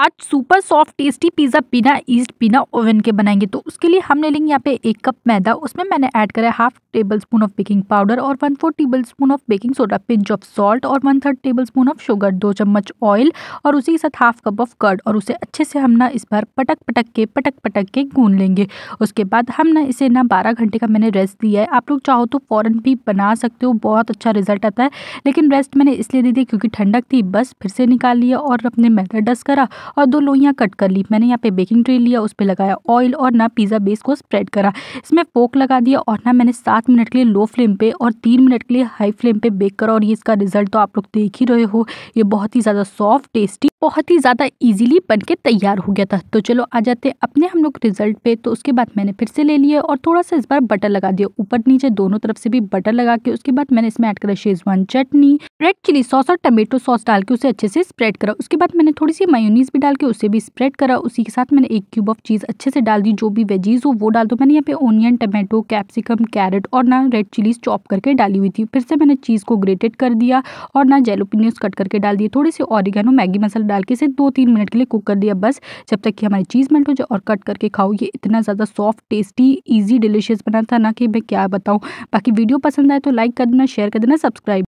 आज super soft tasty pizza बिना yeast बिना ओवन के बनाएंगे तो उसके लिए हमने लेंगे यहाँ पे एक कप मैदा उसमें मैंने ऐड करा है half tablespoon of baking powder और one four tablespoon of baking soda pinch of salt और one third tablespoon of sugar दो चम्मच ऑयल और उसी के साथ हाफ कप ऑफ कर्ड और उसे अच्छे से हम ना इस बार पटक पटक के पटक पटक के गून लेंगे उसके बाद हम ना इसे ना बारह घंटे का मैंने रेस्ट दिया है आप लोग चाहो तो फ़ौरन भी बना सकते हो बहुत अच्छा रिजल्ट आता है लेकिन रेस्ट मैंने इसलिए दे दिया क्योंकि ठंडक थी बस फिर से निकाल लिया और अपने मैदा डस्ट करा और दो लोहियाँ कट कर ली मैंने यहाँ पे बेकिंग ट्रे लिया उस पर लगाया ऑयल और ना पिज़्ज़ा बेस को स्प्रेड करा इसमें फोक लगा दिया और ना मैंने सात मिनट के लिए लो फ्लेम पे और तीन मिनट के लिए हाई फ्लेम पे बेक करा और ये इसका रिजल्ट तो आप लोग देख ही रहे हो ये बहुत ही ज़्यादा सॉफ्ट टेस्टी बहुत ही ज़्यादा ईजिली बन के तैयार हो गया था तो चलो आ जाते अपने हम लोग रिजल्ट पे तो उसके बाद मैंने फिर से ले लिया और थोड़ा सा इस बार बटर लगा दिया ऊपर नीचे दोनों तरफ से भी बटर लगा के उसके बाद मैंने इसमें ऐड करा Schezwan chutney red chilli sauce और टमेटो सॉस डाल के उसे अच्छे से स्प्रेड करा उसके बाद मैंने थोड़ी सी मायूनीस भी डाल के उसे भी स्प्रेड करा उसी के साथ मैंने एक क्यूब ऑफ चीज़ अच्छे से डाल दी जो भी वेजीज़ हो वो डाल दो मैंने यहाँ पे ओनियन टमाटो कैप्सिकम कैरेट और ना रेड चिलीज़ चॉप करके डाली हुई थी फिर से मैंने चीज़ को ग्रेटेड कर दिया और ना जेलोपिनियस कट करके डाल दिए थोड़ी से ऑरिगेनो मैगी मसाला डाल के इसे दो तीन मिनट के लिए कुक कर दिया बस जब तक कि हमारी चीज़ मेल्ट हो जाए और कट करके खाओ ये इतना ज़्यादा सॉफ्ट टेस्टी ईजी डिलीशियस बना था ना कि मैं क्या बताऊँ बाकी वीडियो पसंद आए तो लाइक कर देना शेयर कर देना सब्सक्राइब